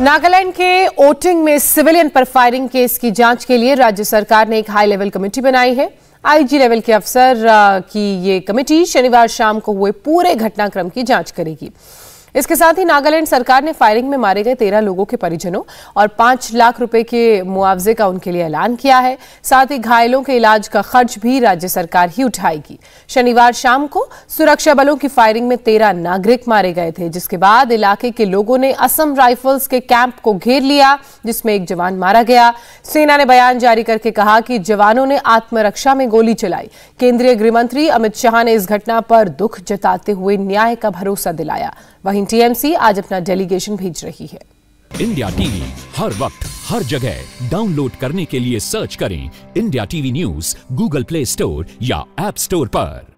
नागालैंड के ओटिंग में सिविलियन पर फायरिंग केस की जांच के लिए राज्य सरकार ने एक हाई लेवल कमेटी बनाई है आईजी लेवल के अफसर की ये कमेटी शनिवार शाम को हुए पूरे घटनाक्रम की जांच करेगी इसके साथ ही नागालैंड सरकार ने फायरिंग में मारे गए तेरह लोगों के परिजनों और पांच लाख रुपए के मुआवजे का उनके लिए ऐलान किया है साथ ही घायलों के इलाज का खर्च भी राज्य सरकार ही उठाएगी शनिवार शाम को सुरक्षा बलों की फायरिंग में तेरह नागरिक मारे गए थे जिसके बाद इलाके के लोगों ने असम राइफल्स के कैंप को घेर लिया जिसमें एक जवान मारा गया सेना ने बयान जारी करके कहा कि जवानों ने आत्मरक्षा में गोली चलाई केंद्रीय गृहमंत्री अमित शाह ने इस घटना पर दुख जताते हुए न्याय का भरोसा दिलाया वहीं टीएमसी आज अपना डेलीगेशन भेज रही है इंडिया टीवी हर वक्त हर जगह डाउनलोड करने के लिए सर्च करें India TV news Google Play Store या एप स्टोर पर